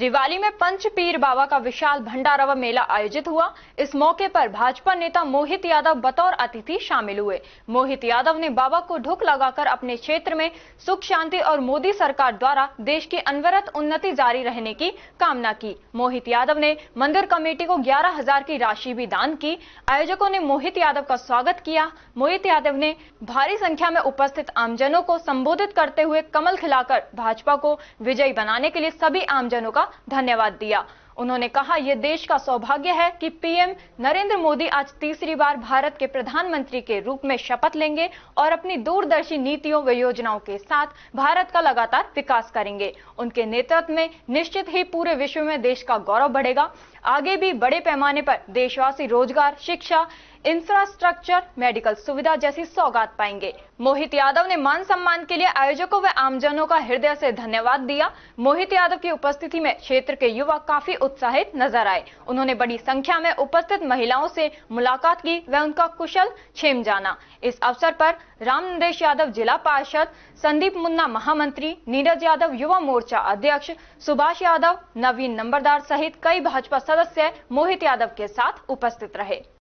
रिवाली में पंच पीर बाबा का विशाल भंडारा व मेला आयोजित हुआ इस मौके पर भाजपा नेता मोहित यादव बतौर अतिथि शामिल हुए मोहित यादव ने बाबा को ढुक लगाकर अपने क्षेत्र में सुख शांति और मोदी सरकार द्वारा देश की अनवरत उन्नति जारी रहने की कामना की मोहित यादव ने मंदिर कमेटी को ग्यारह हजार की राशि भी दान की आयोजकों ने मोहित यादव का स्वागत किया मोहित यादव ने भारी संख्या में उपस्थित आमजनों को संबोधित करते हुए कमल खिलाकर भाजपा को विजयी बनाने के लिए सभी आमजनों का धन्यवाद दिया उन्होंने कहा यह देश का सौभाग्य है कि पीएम नरेंद्र मोदी आज तीसरी बार भारत के प्रधानमंत्री के रूप में शपथ लेंगे और अपनी दूरदर्शी नीतियों व योजनाओं के साथ भारत का लगातार विकास करेंगे उनके नेतृत्व में निश्चित ही पूरे विश्व में देश का गौरव बढ़ेगा आगे भी बड़े पैमाने पर देशवासी रोजगार शिक्षा इंफ्रास्ट्रक्चर मेडिकल सुविधा जैसी सौगात पाएंगे मोहित यादव ने मान सम्मान के लिए आयोजकों व आमजनों का हृदय से धन्यवाद दिया मोहित यादव की उपस्थिति में क्षेत्र के युवा काफी उत्साहित नजर आए उन्होंने बड़ी संख्या में उपस्थित महिलाओं से मुलाकात की व उनका कुशल छेम जाना इस अवसर पर रामनरेश यादव जिला पार्षद संदीप मुन्ना महामंत्री नीरज यादव युवा मोर्चा अध्यक्ष सुभाष यादव नवीन नंबरदार सहित कई भाजपा सदस्य मोहित यादव के साथ उपस्थित रहे